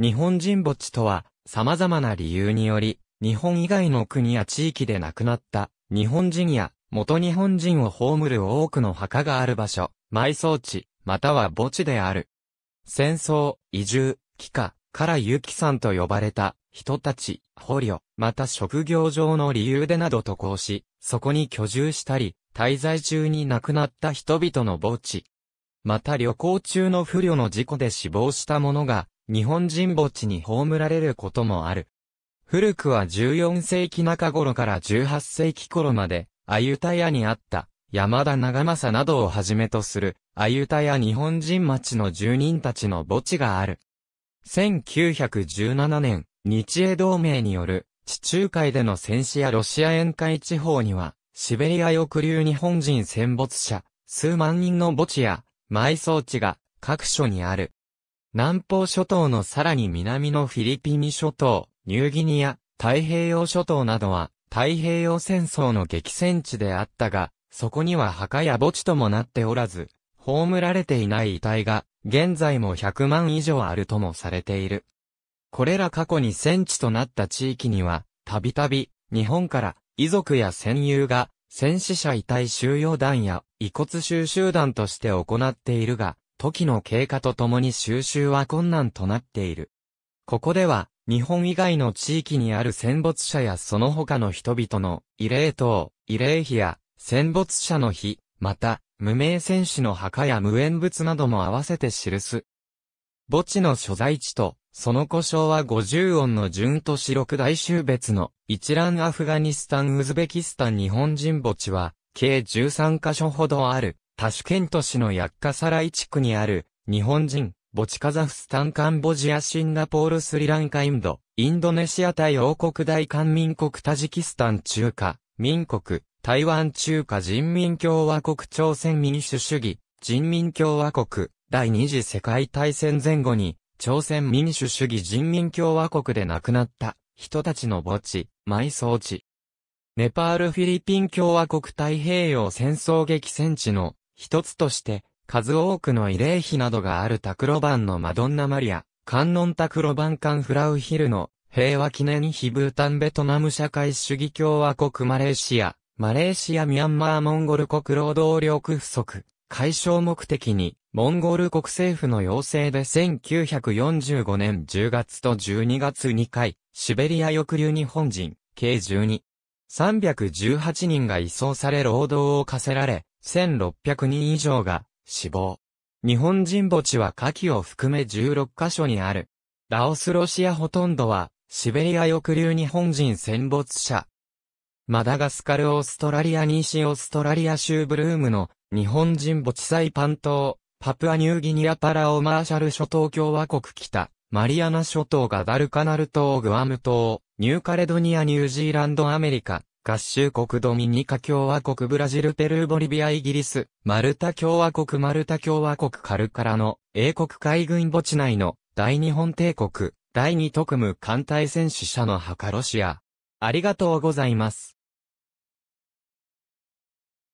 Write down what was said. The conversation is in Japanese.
日本人墓地とは、様々な理由により、日本以外の国や地域で亡くなった日本人や元日本人を葬る多くの墓がある場所、埋葬地、または墓地である。戦争、移住、帰化から有機さんと呼ばれた人たち、捕虜、また職業上の理由でなど渡航し、そこに居住したり、滞在中に亡くなった人々の墓地。また旅行中の不慮の事故で死亡した者が日本人墓地に葬られることもある。古くは14世紀中頃から18世紀頃まで、アユタヤにあった、山田長政などをはじめとする、アユタヤ日本人町の住人たちの墓地がある。1917年、日英同盟による、地中海での戦死やロシア沿海地方には、シベリア抑留日本人戦没者、数万人の墓地や、埋葬地が、各所にある。南方諸島のさらに南のフィリピニ諸島、ニューギニア、太平洋諸島などは太平洋戦争の激戦地であったが、そこには墓や墓地ともなっておらず、葬られていない遺体が、現在も100万以上あるともされている。これら過去に戦地となった地域には、たびたび、日本から、遺族や戦友が、戦死者遺体収容団や遺骨収集団として行っているが、時の経過とともに収集は困難となっている。ここでは、日本以外の地域にある戦没者やその他の人々の慰霊塔、慰霊碑や戦没者の碑、また、無名戦士の墓や無縁物なども合わせて記す。墓地の所在地と、その故障は50音の順都市六大州別の一覧アフガニスタンウズベキスタン日本人墓地は、計13カ所ほどあるタシュケント市のヤッカサライ地区にある、日本人、墓地カザフスタンカンボジアシンガポールスリランカインド、インドネシア対王国大韓民国タジキスタン中華、民国、台湾中華人民共和国朝鮮民主主義、人民共和国、第二次世界大戦前後に、朝鮮民主主義人民共和国で亡くなった人たちの墓地、埋葬地。ネパールフィリピン共和国太平洋戦争激戦地の一つとして、数多くの慰霊碑などがあるタクロバンのマドンナマリア、観音タクロバンカンフラウヒルの平和記念碑ブータンベトナム社会主義共和国マレーシア、マレーシアミャンマーモンゴル国労働力不足、解消目的に、モンゴル国政府の要請で1945年10月と12月2回、シベリア抑留日本人、計12、318人が移送され労働を課せられ、1600人以上が死亡。日本人墓地は下記を含め16カ所にある。ラオスロシアほとんどは、シベリア抑留日本人戦没者。マダガスカルオーストラリア西オーストラリア州ブルームの日本人墓地サイパン島、パプアニューギニアパラオマーシャル諸島共和国北、マリアナ諸島ガダルカナル島グアム島、ニューカレドニアニュージーランドアメリカ、合衆国ドミニカ共和国ブラジルペルーボリビアイギリス、マルタ共和国マルタ共和国カルカラの英国海軍墓地内の大日本帝国、第二特務艦隊戦死者の墓ロシア。ありがとうございます。